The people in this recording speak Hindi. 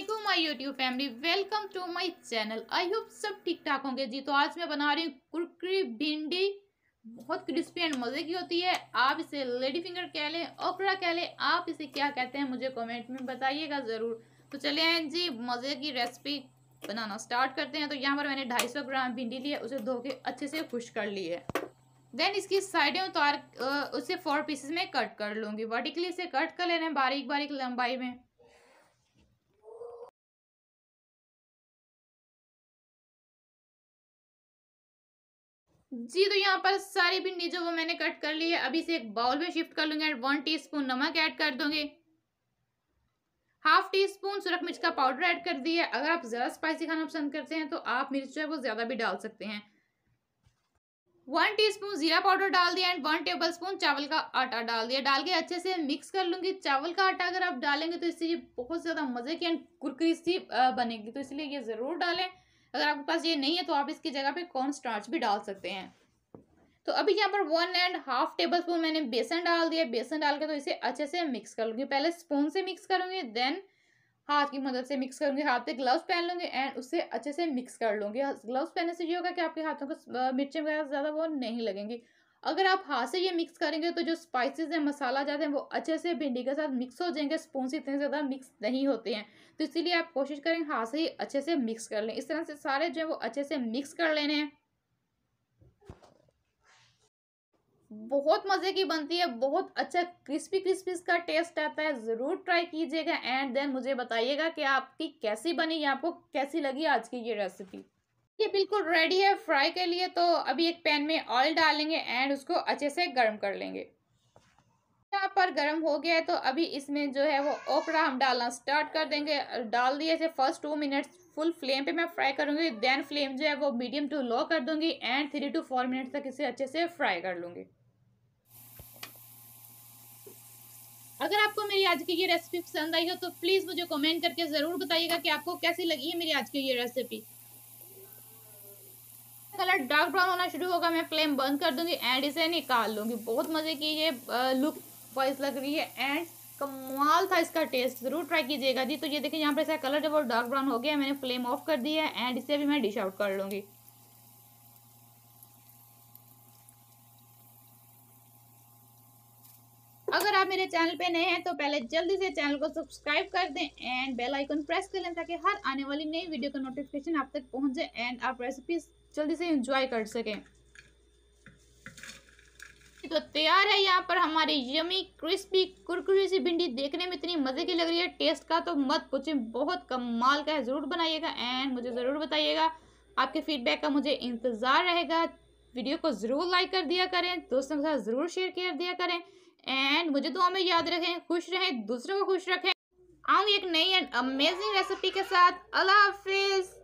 Aslam my YouTube family welcome to my channel I hope सब ठीक ठाक होंगे जी तो आज मैं बना रही हूँ कुरकरी भिंडी बहुत क्रिस्पी एंड मज़े की होती है आप इसे लेडी फिंगर कह लें ओकरा कह लें आप इसे क्या कहते हैं मुझे कमेंट में बताइएगा ज़रूर तो चले आए जी मज़े की रेसिपी बनाना स्टार्ट करते हैं तो यहाँ पर मैंने ढाई ग्राम भिंडी ली है उसे धो के अच्छे से खुश कर ली है देन इसकी साइडें उतार उसे फोर पीसेस में कट कर लूँगी वर्टिकली इसे कट कर ले रहे हैं बारीक बारीक लंबाई में जी तो यहाँ पर सारी भिंडी जो वो मैंने कट कर ली है अभी से एक बाउल में शिफ्ट कर लूंगी एंड वन टीस्पून नमक ऐड कर दूंगी हाफ टी स्पून सुरख मिर्च का पाउडर ऐड कर दिया है अगर आप ज़्यादा स्पाइसी खाना पसंद करते हैं तो आप मिर्च जो है वो ज़्यादा भी डाल सकते हैं वन टीस्पून जीरा पाउडर डाल दिया एंड वन टेबल स्पून चावल का आटा डाल दिया डाल के अच्छे से मिक्स कर लूँगी चावल का आटा अगर आप डालेंगे तो इससे ये बहुत ज़्यादा मज़े की एंड कुरकुरी सी बनेगी तो इसलिए ये ज़रूर डालें अगर आपके पास ये नहीं है तो आप इसकी जगह पे कॉर्न स्टार्च भी डाल सकते हैं तो अभी यहाँ पर one and half tablespoon मैंने बेसन डाल दिया बेसन डाल के तो इसे अच्छे से मिक्स कर लूँगी पहले स्पून से मिक्स करूँगी देन हाथ की मदद से मिक्स करूँगी हाथ पे ग्लव्स पहन लूँगी एंड उससे अच्छे से मिक्स कर लूँगी ग्लव्स पहनने से ये होगा कि आपके हाथों को मिर्चें वगैरह ज़्यादा वो नहीं लगेंगी अगर आप हाथ से ये मिक्स करेंगे तो जो स्पाइसेस हैं मसाला जाते हैं वो अच्छे से भिंडी के साथ मिक्स हो जाएंगे स्पून से इतने ज़्यादा मिक्स नहीं होते हैं तो इसीलिए आप कोशिश करें हाथ से ही अच्छे से मिक्स कर लें इस तरह से सारे जो है वो अच्छे से मिक्स कर लेने हैं बहुत मज़े की बनती है बहुत अच्छा क्रिस्पी क्रिस्पी इसका टेस्ट आता है ज़रूर ट्राई कीजिएगा एंड देन मुझे बताइएगा कि आपकी कैसी बनी या आपको कैसी लगी आज की ये रेसिपी ये बिल्कुल रेडी है फ्राई के लिए तो अभी एक पैन में ऑयल डालेंगे एंड उसको अच्छे से गर्म कर लेंगे यहाँ पर गर्म हो गया है तो अभी इसमें जो है वो ओपरा हम डालना स्टार्ट कर देंगे डाल दिए थे first two minutes full flame पे मैं फ्राई करूँगी देन फ्लेम जो है वो मीडियम टू लो कर दूँगी and three to four minute तक इसे अच्छे से फ्राई कर लूँगी अगर आपको मेरी आज की ये रेसिपी पसंद आई हो तो प्लीज़ मुझे कमेंट करके ज़रूर बताइएगा कि आपको कैसी लगी है मेरी आज की ये रेसिपी कलर डार्क ब्राउन होना शुरू होगा मैं फ्लेम बंद कर दूंगी एंड इसे निकाल लूंगी बहुत मज़े की ये लुक वाइज लग रही है एंड कमाल था इसका टेस्ट ज़रूर ट्राई कीजिएगा जी तो ये देखिए यहाँ पर इसका कलर जब वो डार्क ब्राउन हो गया मैंने फ्लेम ऑफ कर दी है एंड इसे भी मैं डिश आउट कर लूंगी अगर आप मेरे चैनल पे नए हैं तो पहले जल्दी से चैनल को सब्सक्राइब कर दें एंड बेल आइकन प्रेस कर लें ताकि हर आने वाली नई वीडियो का नोटिफिकेशन आप तक पहुंचे एंड आप रेसिपीज जल्दी से इंजॉय कर सकें तो तैयार है यहाँ पर हमारी यमी क्रिस्पी कुरकुरी सी भिंडी देखने में इतनी मज़े की लग रही है टेस्ट का तो मत पूछें बहुत कमाल का है ज़रूर बनाइएगा एंड मुझे ज़रूर बताइएगा आपके फीडबैक का मुझे इंतज़ार रहेगा वीडियो को ज़रूर लाइक कर दिया करें दोस्तों के साथ ज़रूर शेयर कर दिया करें एंड मुझे तो हमें याद रखें खुश रहें दूसरों को खुश रखें आऊँगी एक नई एंड अमेजिंग रेसिपी के साथ अल्लाह हाफिज़